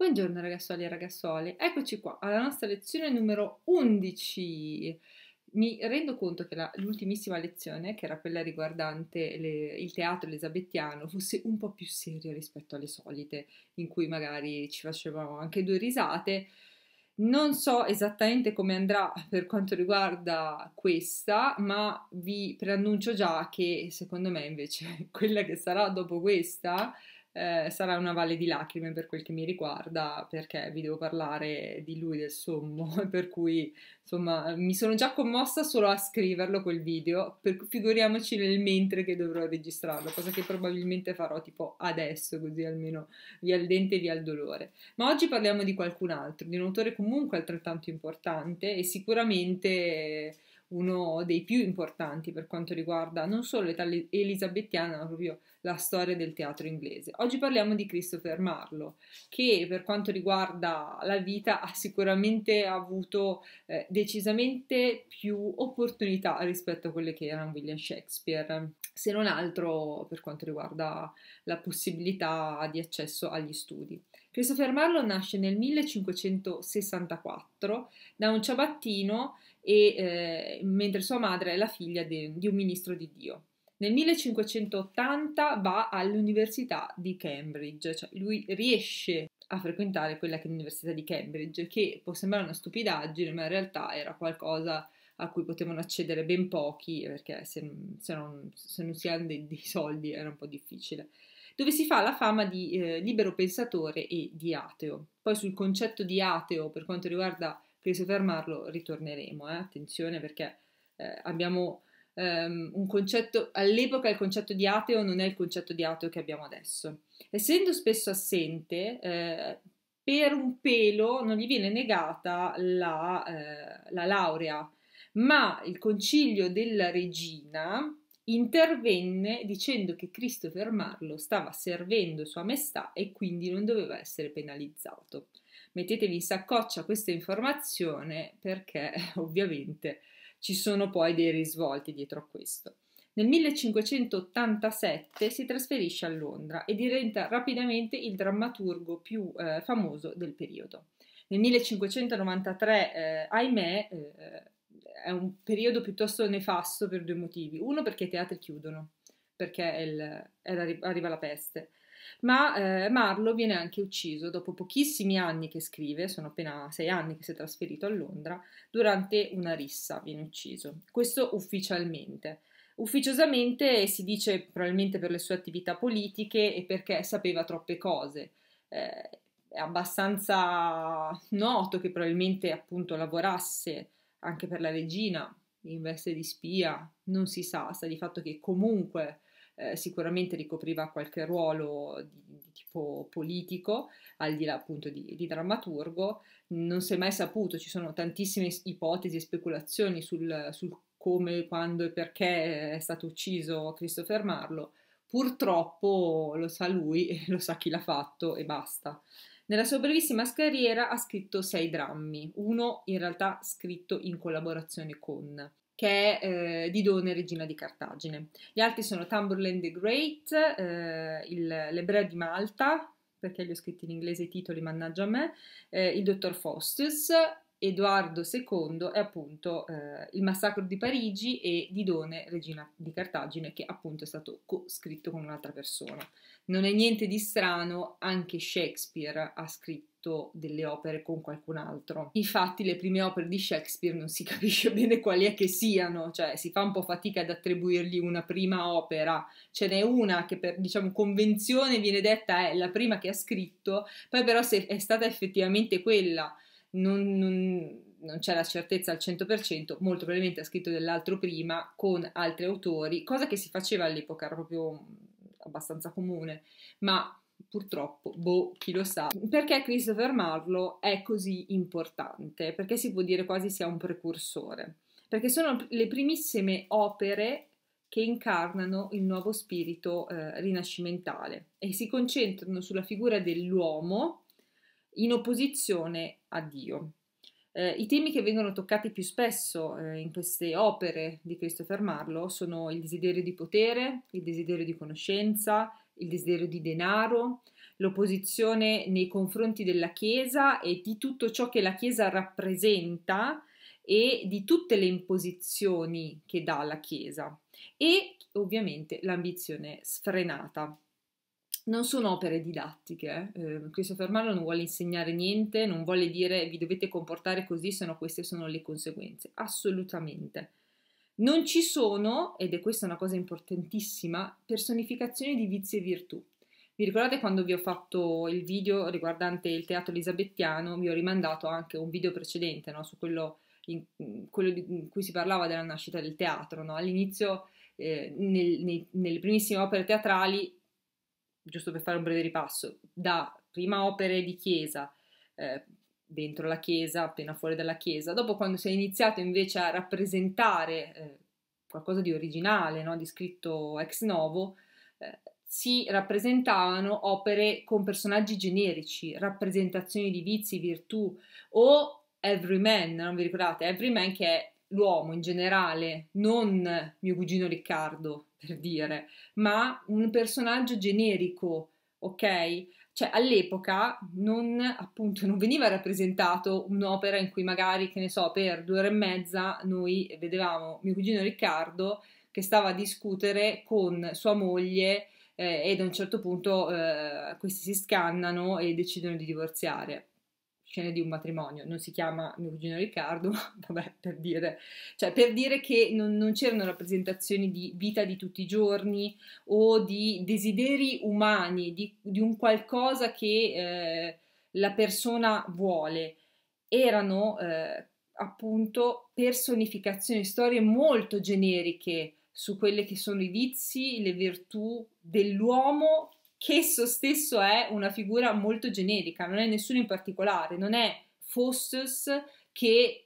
Buongiorno ragazzuoli e ragazzuole, eccoci qua alla nostra lezione numero 11. Mi rendo conto che la, l'ultimissima lezione, che era quella riguardante le, il teatro elisabettiano, fosse un po' più seria rispetto alle solite, in cui magari ci facevamo anche due risate. Non so esattamente come andrà per quanto riguarda questa, ma vi preannuncio già che secondo me invece quella che sarà dopo questa eh, sarà una valle di lacrime per quel che mi riguarda, perché vi devo parlare di lui, del sommo, per cui insomma mi sono già commossa solo a scriverlo quel video, per, figuriamoci nel mentre che dovrò registrarlo, cosa che probabilmente farò tipo adesso, così almeno via il dente e via il dolore. Ma oggi parliamo di qualcun altro, di un autore comunque altrettanto importante e sicuramente uno dei più importanti per quanto riguarda non solo l'età elisabettiana, ma proprio la storia del teatro inglese. Oggi parliamo di Christopher Marlowe, che per quanto riguarda la vita ha sicuramente avuto eh, decisamente più opportunità rispetto a quelle che erano William Shakespeare, se non altro per quanto riguarda la possibilità di accesso agli studi. Christopher Marlowe nasce nel 1564 da un ciabattino e, eh, mentre sua madre è la figlia de, di un ministro di Dio. Nel 1580 va all'Università di Cambridge, cioè lui riesce a frequentare quella che è l'Università di Cambridge, che può sembrare una stupidaggine, ma in realtà era qualcosa a cui potevano accedere ben pochi, perché se, se, non, se non, si hanno dei, dei, soldi era un po' difficile, dove si fa la fama di eh, libero pensatore e di ateo. Poi sul concetto di ateo, per quanto riguarda per soffermarlo ritorneremo, eh? attenzione perché eh, abbiamo um, un concetto, all'epoca il concetto di ateo non è il concetto di ateo che abbiamo adesso. Essendo spesso assente, eh, per un pelo non gli viene negata la, eh, la laurea, ma il concilio della regina intervenne dicendo che Cristo Marlo stava servendo sua maestà e quindi non doveva essere penalizzato mettetevi in saccoccia questa informazione perché ovviamente ci sono poi dei risvolti dietro a questo. Nel 1587 si trasferisce a Londra e diventa rapidamente il drammaturgo più eh, famoso del periodo. Nel 1593, eh, ahimè, eh, è un periodo piuttosto nefasto per due motivi. Uno perché i teatri chiudono, perché il, era, arriva la peste ma eh, Marlo viene anche ucciso dopo pochissimi anni che scrive, sono appena sei anni che si è trasferito a Londra, durante una rissa viene ucciso, questo ufficialmente. Ufficiosamente si dice probabilmente per le sue attività politiche e perché sapeva troppe cose. Eh, è abbastanza noto che probabilmente appunto lavorasse anche per la regina in veste di spia, non si sa, sta di fatto che comunque eh, sicuramente ricopriva qualche ruolo di, di, tipo politico, al di là appunto di, di, drammaturgo, non si è mai saputo, ci sono tantissime ipotesi e speculazioni sul, sul come, quando e perché è stato ucciso Christopher Marlowe, purtroppo lo sa lui, lo sa chi l'ha fatto e basta. Nella sua brevissima carriera ha scritto sei drammi, uno in realtà scritto in collaborazione con che è eh, Didone, regina di Cartagine. Gli altri sono Tamburlaine the Great, eh, il, l'ebreo di Malta, perché li ho scritti in inglese i titoli, mannaggia a me, eh, il dottor Faustus, Edoardo II è appunto eh, il massacro di Parigi e Didone, regina di Cartagine, che appunto è stato scritto con un'altra persona. Non è niente di strano, anche Shakespeare ha scritto delle opere con qualcun altro. Infatti le prime opere di Shakespeare non si capisce bene quali è che siano, cioè si fa un po' fatica ad attribuirgli una prima opera. Ce n'è una che per diciamo convenzione viene detta è la prima che ha scritto, poi però se è stata effettivamente quella non, non non c'è la certezza al 100%, molto probabilmente ha scritto dell'altro prima con altri autori, cosa che si faceva all'epoca, era proprio mm, abbastanza comune, ma purtroppo, boh, chi lo sa. Perché Christopher Marlowe è così importante? Perché si può dire quasi sia un precursore? Perché sono le primissime opere che incarnano il nuovo spirito eh, rinascimentale e si concentrano sulla figura dell'uomo in opposizione a Dio. Eh, I temi che vengono toccati più spesso eh, in queste opere di Christopher Marlowe sono il desiderio di potere, il desiderio di conoscenza, il desiderio di denaro, l'opposizione nei confronti della Chiesa e di tutto ciò che la Chiesa rappresenta e di tutte le imposizioni che dà la Chiesa e ovviamente l'ambizione sfrenata non sono opere didattiche. Eh, Christopher Marlowe non vuole insegnare niente, non vuole dire vi dovete comportare così, se no queste sono le conseguenze. Assolutamente. Non ci sono, ed è questa una cosa importantissima, personificazioni di vizi e virtù. Vi ricordate quando vi ho fatto il video riguardante il teatro elisabettiano? Vi ho rimandato anche un video precedente no? su quello in, quello in cui si parlava della nascita del teatro. No? All'inizio, eh, nel, nei, nelle primissime opere teatrali, giusto per fare un breve ripasso, da prima opere di chiesa, eh, dentro la chiesa, appena fuori dalla chiesa, dopo quando si è iniziato invece a rappresentare eh, qualcosa di originale, no? di scritto ex novo, eh, si rappresentavano opere con personaggi generici, rappresentazioni di vizi, virtù o Everyman, non vi ricordate? Everyman che è l'uomo in generale, non mio cugino Riccardo, per dire, ma un personaggio generico, ok? Cioè all'epoca non, appunto, non veniva rappresentato un'opera in cui magari, che ne so, per due ore e mezza noi vedevamo mio cugino Riccardo che stava a discutere con sua moglie eh, ed a un certo punto eh, questi si scannano e decidono di divorziare scene di un matrimonio, non si chiama mio cugino Riccardo, vabbè, per dire, cioè, per dire che non, non, c'erano rappresentazioni di vita di tutti i giorni o di desideri umani, di, di un qualcosa che eh, la persona vuole, erano eh, appunto personificazioni, storie molto generiche su quelle che sono i vizi, le virtù dell'uomo che esso stesso è una figura molto generica, non è nessuno in particolare, non è Faustus che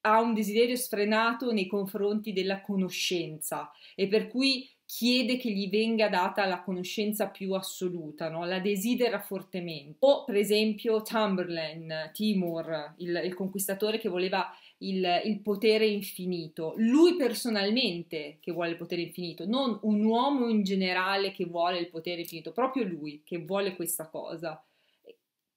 ha un desiderio sfrenato nei confronti della conoscenza e per cui chiede che gli venga data la conoscenza più assoluta, no? la desidera fortemente. O per esempio Tamburlaine, Timur, il, il conquistatore che voleva il, il, potere infinito, lui personalmente che vuole il potere infinito, non un uomo in generale che vuole il potere infinito, proprio lui che vuole questa cosa.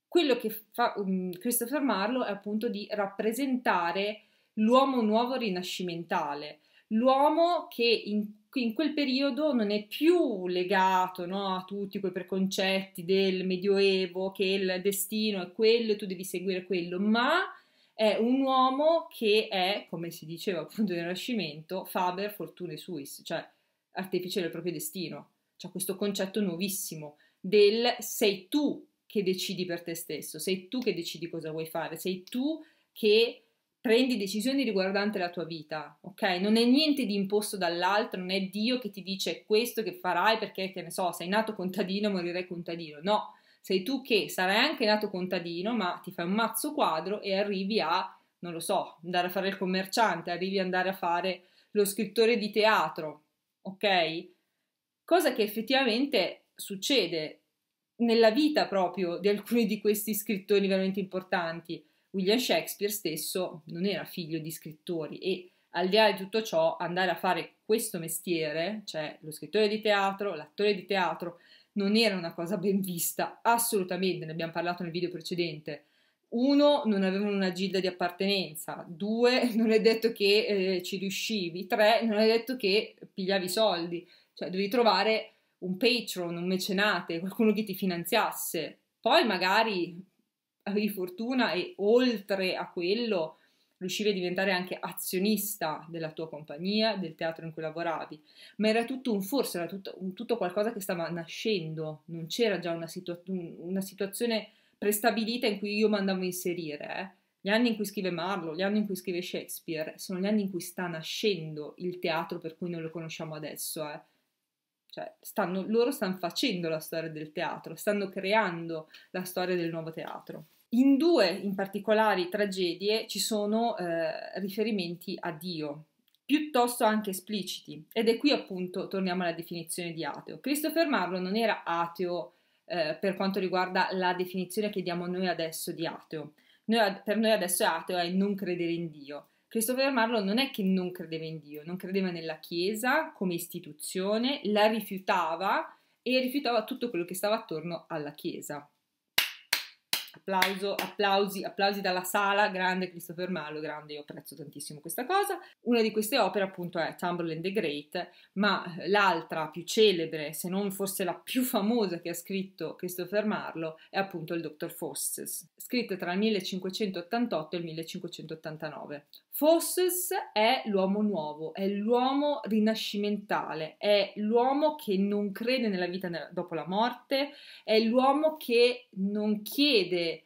Quello che fa um, Christopher Marlowe è appunto di rappresentare l'uomo nuovo rinascimentale, l'uomo che in, in, quel periodo non è più legato no, a tutti quei preconcetti del Medioevo, che il destino è quello e tu devi seguire quello, ma è un uomo che è, come si diceva appunto nel Rinascimento, faber fortune suis, cioè artefice del proprio destino. C'è questo concetto nuovissimo del sei tu che decidi per te stesso, sei tu che decidi cosa vuoi fare, sei tu che prendi decisioni riguardanti la tua vita, ok? Non è niente di imposto dall'altro, non è Dio che ti dice questo che farai perché, che ne so, sei nato contadino, morirei contadino, no, sei tu che sarai anche nato contadino, ma ti fai un mazzo quadro e arrivi a, non lo so, andare a fare il commerciante, arrivi ad andare a fare lo scrittore di teatro, ok? Cosa che effettivamente succede nella vita proprio di alcuni di questi scrittori veramente importanti. William Shakespeare stesso non era figlio di scrittori e al di là di tutto ciò andare a fare questo mestiere, cioè lo scrittore di teatro, l'attore di teatro, non era una cosa ben vista, assolutamente, ne abbiamo parlato nel video precedente. Uno, non avevano una gilda di appartenenza, due, non è detto che eh, ci riuscivi, tre, non è detto che pigliavi soldi, cioè devi trovare un patron, un mecenate, qualcuno che ti finanziasse. Poi magari avevi fortuna e oltre a quello riuscivi a diventare anche azionista della tua compagnia, del teatro in cui lavoravi, ma era tutto un forse, era tutto, un, tutto qualcosa che stava nascendo, non c'era già una, situa- una, situazione prestabilita in cui io mi andavo a inserire. Eh. Gli anni in cui scrive Marlowe, gli anni in cui scrive Shakespeare, sono gli anni in cui sta nascendo il teatro per cui noi lo conosciamo adesso. Eh. Cioè, stanno, loro stanno facendo la storia del teatro, stanno creando la storia del nuovo teatro. In due in particolare tragedie ci sono eh, riferimenti a Dio, piuttosto anche espliciti, ed è qui appunto torniamo alla definizione di ateo. Christopher Marlowe non era ateo eh, per quanto riguarda la definizione che diamo noi adesso di ateo. Noi, per noi adesso ateo è non credere in Dio. Christopher Marlowe non è che non credeva in Dio, non credeva nella Chiesa come istituzione, la rifiutava e rifiutava tutto quello che stava attorno alla Chiesa applauso, applausi, applausi dalla sala, grande Christopher Marlowe, grande, io apprezzo tantissimo questa cosa. Una di queste opere appunto è Tamburland the Great, ma eh, l'altra più celebre, se non forse la più famosa che ha scritto Christopher Marlowe, è appunto il Dr. Fosses, scritta tra il 1588 e il 1589. Fosses è l'uomo nuovo, è l'uomo rinascimentale, è l'uomo che non crede nella vita dopo la morte, è l'uomo che non chiede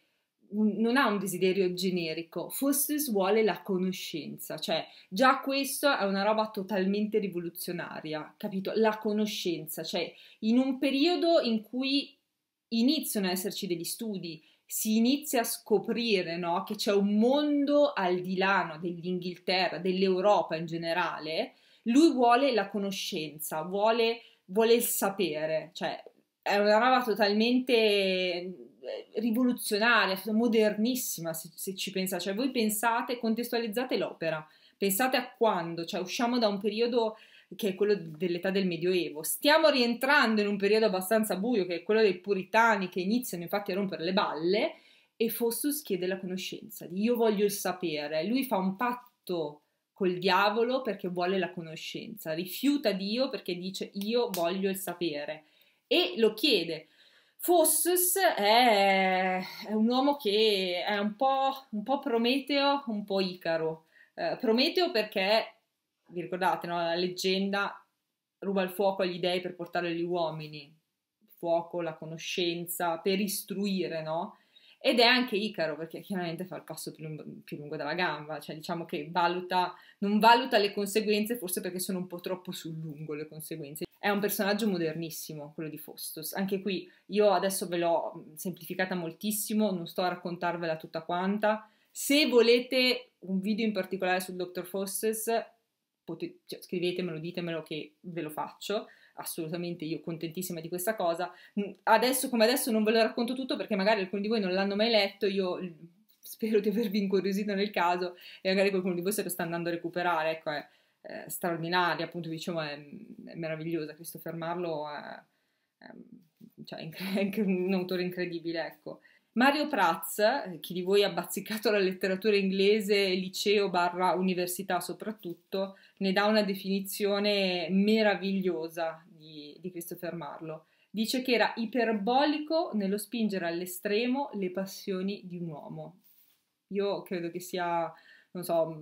non ha un desiderio generico, Foster's vuole la conoscenza, cioè già questo è una roba totalmente rivoluzionaria, capito? La conoscenza, cioè in un periodo in cui iniziano a esserci degli studi, si inizia a scoprire no, che c'è un mondo al di là no, dell'Inghilterra, dell'Europa in generale, lui vuole la conoscenza, vuole, vuole il sapere, cioè è una roba totalmente eh, rivoluzionaria, modernissima se, se, ci pensate, cioè voi pensate, contestualizzate l'opera, pensate a quando, cioè usciamo da un periodo che è quello dell'età del Medioevo, stiamo rientrando in un periodo abbastanza buio che è quello dei puritani che iniziano infatti a rompere le balle e Faustus chiede la conoscenza, io voglio il sapere, lui fa un patto col diavolo perché vuole la conoscenza, rifiuta Dio perché dice io voglio il sapere e lo chiede, Fossus è, è un uomo che è un po', un po Prometeo, un po' Icaro. Eh, Prometeo perché, vi ricordate, no? la leggenda ruba il fuoco agli dei per portare gli uomini, il fuoco, la conoscenza, per istruire, no? ed è anche Icaro perché chiaramente fa il passo più lungo, più lungo dalla gamba, cioè diciamo che valuta, non valuta le conseguenze forse perché sono un po' troppo sul lungo le conseguenze. È un personaggio modernissimo, quello di Faustus. Anche qui io adesso ve l'ho semplificata moltissimo, non sto a raccontarvela tutta quanta. Se volete un video in particolare sul Dr. Faustus, potete, cioè, scrivetemelo, ditemelo che ve lo faccio. Assolutamente, io contentissima di questa cosa. Adesso come adesso non ve lo racconto tutto perché magari alcuni di voi non l'hanno mai letto, io spero di avervi incuriosito nel caso e magari qualcuno di voi se lo sta andando a recuperare, ecco, eh eh, straordinaria, appunto diciamo è, è, meravigliosa, Christopher Marlowe è, è, cioè, è un autore incredibile, ecco. Mario Prats, eh, chi di voi ha bazzicato la letteratura inglese, liceo barra università soprattutto, ne dà una definizione meravigliosa di, di Christopher Marlowe. Dice che era iperbolico nello spingere all'estremo le passioni di un uomo. Io credo che sia, non so,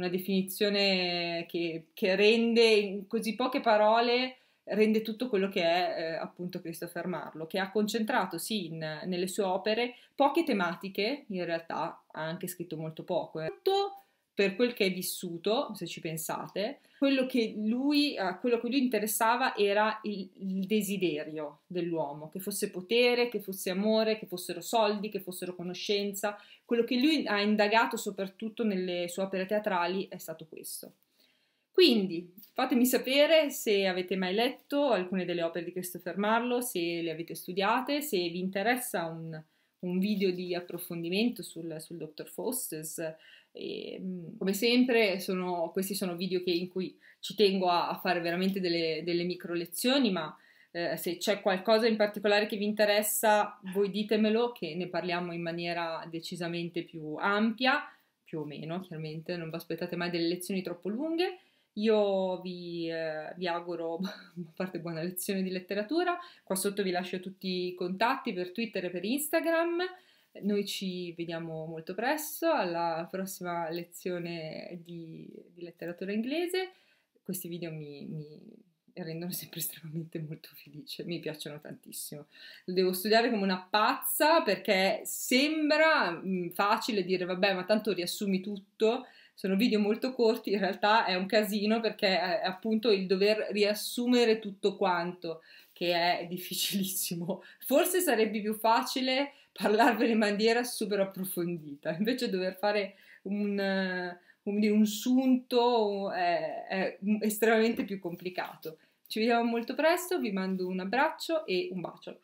una definizione che, che, rende in così poche parole rende tutto quello che è eh, appunto Christopher Marlowe, che ha concentrato sì in, nelle sue opere poche tematiche, in realtà ha anche scritto molto poco. Eh. Tutto per quel che è vissuto, se ci pensate, quello che lui, a eh, quello che lui interessava era il, il, desiderio dell'uomo, che fosse potere, che fosse amore, che fossero soldi, che fossero conoscenza. Quello che lui ha indagato soprattutto nelle sue opere teatrali è stato questo. Quindi fatemi sapere se avete mai letto alcune delle opere di Christopher Marlowe, se le avete studiate, se vi interessa un, un video di approfondimento sul, sul Dr. Faustus e, ehm, come sempre, sono, questi sono video che, in cui ci tengo a, a fare veramente delle, delle micro lezioni, ma eh, se c'è qualcosa in particolare che vi interessa, voi ditemelo che ne parliamo in maniera decisamente più ampia, più o meno, chiaramente, non vi aspettate mai delle lezioni troppo lunghe. Io vi, eh, vi auguro a parte buona lezione di letteratura. Qua sotto vi lascio tutti i contatti per Twitter e per Instagram. Noi ci vediamo molto presto alla prossima lezione di, di letteratura inglese. Questi video mi, mi rendono sempre estremamente molto felice, mi piacciono tantissimo. Lo devo studiare come una pazza perché sembra mm, facile dire vabbè ma tanto riassumi tutto, sono video molto corti, in realtà è un casino perché è appunto il dover riassumere tutto quanto che è difficilissimo. Forse sarebbe più facile parlarvene in maniera super approfondita, invece dover fare un, un, un sunto è, eh, è estremamente più complicato. Ci vediamo molto presto, vi mando un abbraccio e un bacio.